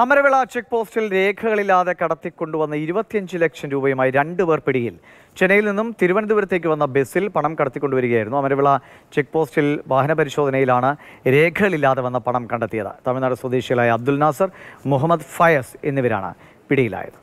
Amaravila check പോസ്റ്റിൽ രേഖകളില്ലാതെ കടത്തിക്കൊണ്ടുവന്ന ഇരുപത്തിയഞ്ച് ലക്ഷം രൂപയുമായി പേർ പിടിയിൽ ചെന്നൈയിൽ നിന്നും തിരുവനന്തപുരത്തേക്ക് വന്ന ബസ്സിൽ പണം കടത്തിക്കൊണ്ടുവരികയായിരുന്നു അമരവിള ചെക്ക് പോസ്റ്റിൽ വാഹന പരിശോധനയിലാണ് രേഖകളില്ലാതെ വന്ന പണം കണ്ടെത്തിയത് തമിഴ്നാട് സ്വദേശികളായ അബ്ദുൽ നാസർ മുഹമ്മദ് ഫയസ് എന്നിവരാണ് പിടിയിലായത്